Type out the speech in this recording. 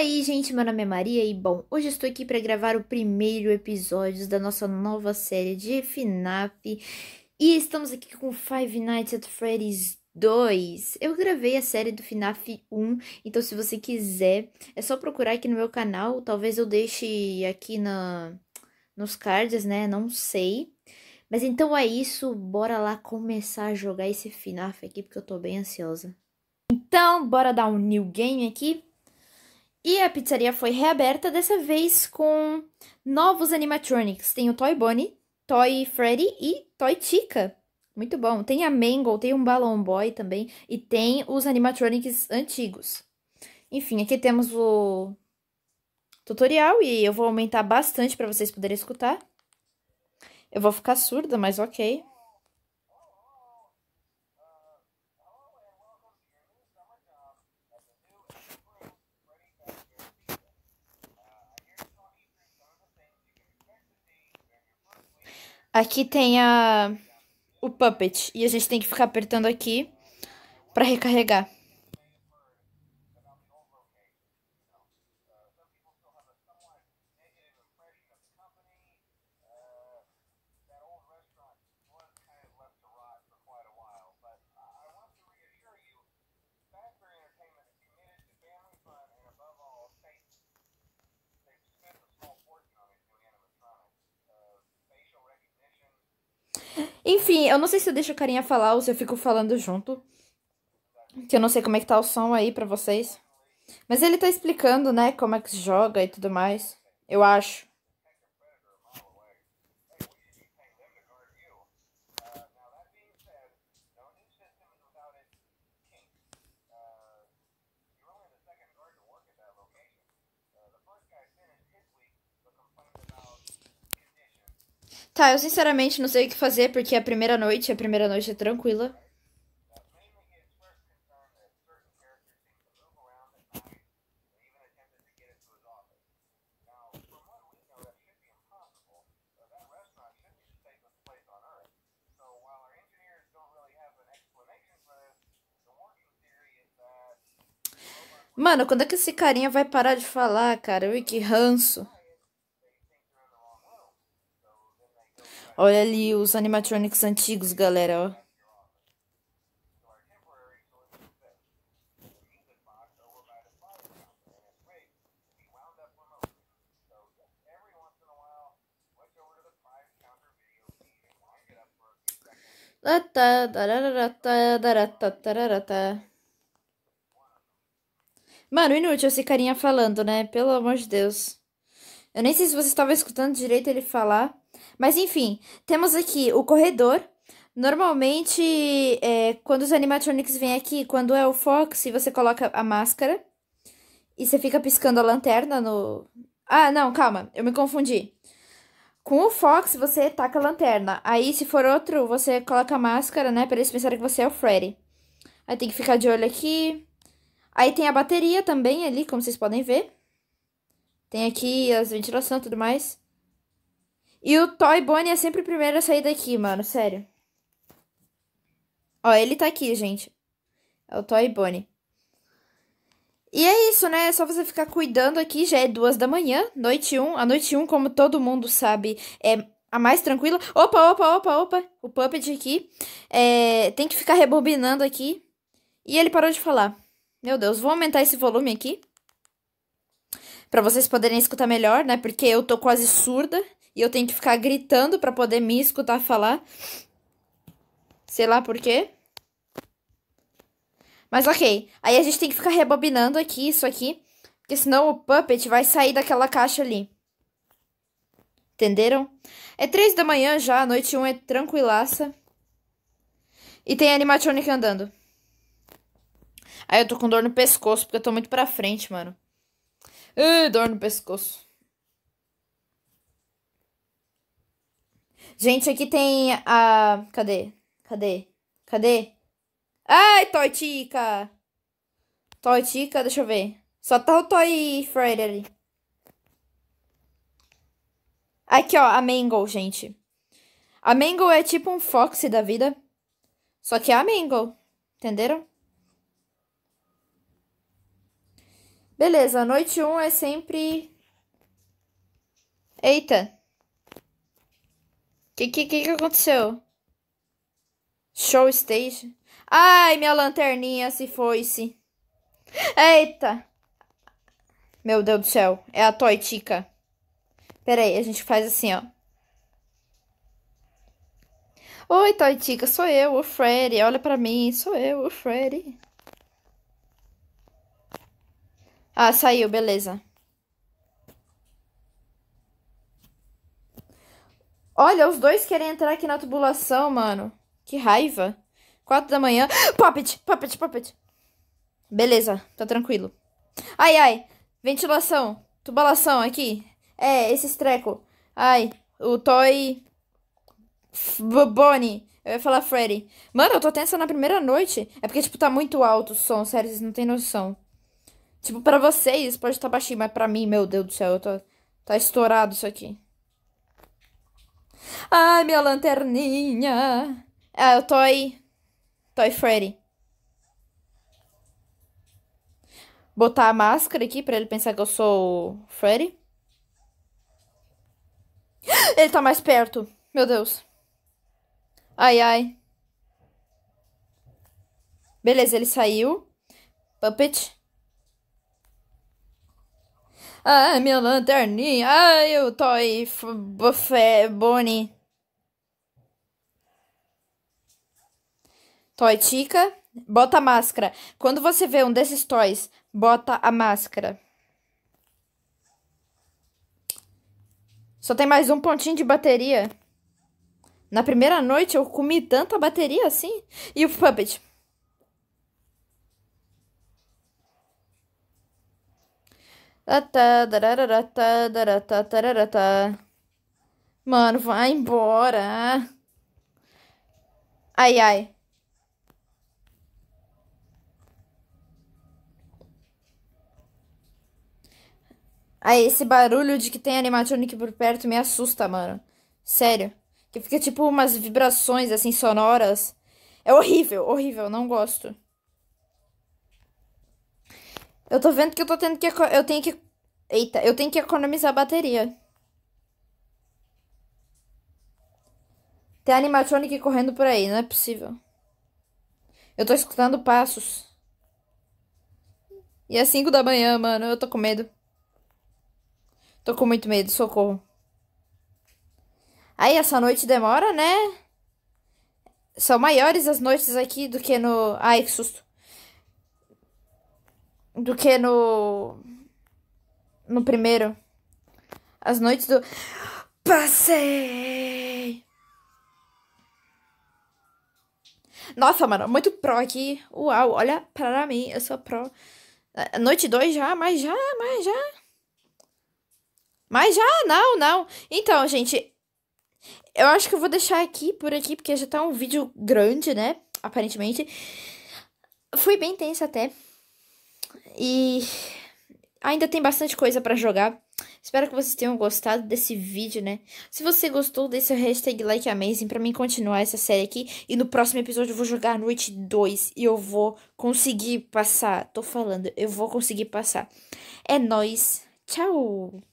aí, gente, meu nome é Maria e bom, hoje estou aqui para gravar o primeiro episódio da nossa nova série de FNAF e estamos aqui com Five Nights at Freddy's 2. Eu gravei a série do FNAF 1, então se você quiser, é só procurar aqui no meu canal, talvez eu deixe aqui na nos cards, né? Não sei. Mas então é isso, bora lá começar a jogar esse FNAF aqui porque eu tô bem ansiosa. Então, bora dar um new game aqui e a pizzaria foi reaberta, dessa vez com novos animatronics. Tem o Toy Bonnie, Toy Freddy e Toy Chica. Muito bom. Tem a Mangle, tem um Balloon Boy também. E tem os animatronics antigos. Enfim, aqui temos o tutorial e eu vou aumentar bastante para vocês poderem escutar. Eu vou ficar surda, mas ok. Aqui tem a o puppet e a gente tem que ficar apertando aqui para recarregar. Enfim, eu não sei se eu deixo a Carinha falar ou se eu fico falando junto. Que eu não sei como é que tá o som aí pra vocês. Mas ele tá explicando, né, como é que se joga e tudo mais. Eu acho. Tá, eu sinceramente não sei o que fazer porque é a primeira noite, a primeira noite é tranquila. Mano, quando é que esse carinha vai parar de falar, cara? Ui, que ranço. Olha ali os animatronics antigos, galera, ó. Tá, tá, tá, Mano, inútil esse carinha falando, né? Pelo amor de Deus. Eu nem sei se você estava escutando direito ele falar. Mas enfim, temos aqui o corredor. Normalmente, é, quando os animatronics vêm aqui, quando é o Fox, você coloca a máscara e você fica piscando a lanterna no. Ah, não, calma, eu me confundi. Com o Fox, você taca a lanterna. Aí, se for outro, você coloca a máscara, né? Pra eles pensarem que você é o Freddy. Aí tem que ficar de olho aqui. Aí tem a bateria também ali, como vocês podem ver. Tem aqui as ventilações e tudo mais. E o Toy Bonnie é sempre o primeiro a sair daqui, mano, sério. Ó, ele tá aqui, gente. É o Toy Bonnie. E é isso, né? É só você ficar cuidando aqui. Já é duas da manhã, noite um. A noite um, como todo mundo sabe, é a mais tranquila. Opa, opa, opa, opa. O Puppet aqui. É... tem que ficar rebobinando aqui. E ele parou de falar. Meu Deus, vou aumentar esse volume aqui. Pra vocês poderem escutar melhor, né? Porque eu tô quase surda e eu tenho que ficar gritando para poder me escutar falar. Sei lá por quê. Mas ok, aí a gente tem que ficar rebobinando aqui, isso aqui, porque senão o Puppet vai sair daquela caixa ali. Entenderam? É três da manhã já, a noite um é tranquilaça. E tem animatronic andando. Aí eu tô com dor no pescoço, porque eu tô muito pra frente, mano. Uh, dor no pescoço. Gente, aqui tem a... Cadê? Cadê? Cadê? Ai, toitica toitica deixa eu ver. Só tá o Toy Freddy ali. Aqui, ó, a Mango, gente. A Mango é tipo um Foxy da vida. Só que é a Mango. Entenderam? Beleza, noite 1 um é sempre... Eita. Que, que que que aconteceu? Show station. Ai, minha lanterninha se foi-se. Eita. Meu Deus do céu. É a Toy Tica. Pera aí, a gente faz assim, ó. Oi, Toy Tica, sou eu, o Freddy. Olha pra mim, sou eu, o Freddy. Ah, saiu, beleza. Olha, os dois querem entrar aqui na tubulação, mano. Que raiva. Quatro da manhã. Poppet, poppet, poppet. Beleza, tá tranquilo. Ai, ai. Ventilação. Tubulação aqui. É, esses treco. Ai, o Toy... Bonnie. Eu ia falar Freddy. Mano, eu tô tensa na primeira noite. É porque, tipo, tá muito alto o som, sério, vocês não tem noção. Tipo, pra vocês pode estar tá baixinho, mas pra mim, meu Deus do céu, eu tô... tá estourado isso aqui. Ai, minha lanterninha. Ah, o Toy. Toy Freddy. Botar a máscara aqui pra ele pensar que eu sou o Freddy. Ele tá mais perto. Meu Deus. Ai, ai. Beleza, ele saiu. Puppet. Ah, minha lanterninha. Ai, ah, o Toy Buffet Bonnie. Toy chica, Bota a máscara. Quando você vê um desses toys, bota a máscara. Só tem mais um pontinho de bateria. Na primeira noite eu comi tanta bateria assim. E o Puppet. Mano, vai embora. Ai, ai. Aí, esse barulho de que tem animatronic por perto me assusta, mano. Sério. Que fica tipo umas vibrações assim sonoras. É horrível, horrível, não gosto. Eu tô vendo que eu tô tendo que. Eu tenho que. Eita, eu tenho que economizar bateria. Tem animatronic correndo por aí, não é possível. Eu tô escutando passos. E é 5 da manhã, mano. Eu tô com medo. Tô com muito medo, socorro. Aí essa noite demora, né? São maiores as noites aqui do que no. Ai, que susto do que no no primeiro. As noites do passei. Nossa, mano, muito pro aqui. Uau, olha para mim, eu sou pro. Eh, noite 2 já, mas já, mas já. Mas já, não, não. Então, gente, eu acho que eu vou deixar aqui por aqui, porque já tá um vídeo grande, né? Aparentemente. Foi bem tenso até. E ainda tem bastante coisa para jogar. Espero que vocês tenham gostado desse vídeo, né? Se você gostou, deixa o hashtag LikeAmazing pra mim continuar essa série aqui. E no próximo episódio eu vou jogar a noite 2 e eu vou conseguir passar. Tô falando, eu vou conseguir passar. É nóis. Tchau!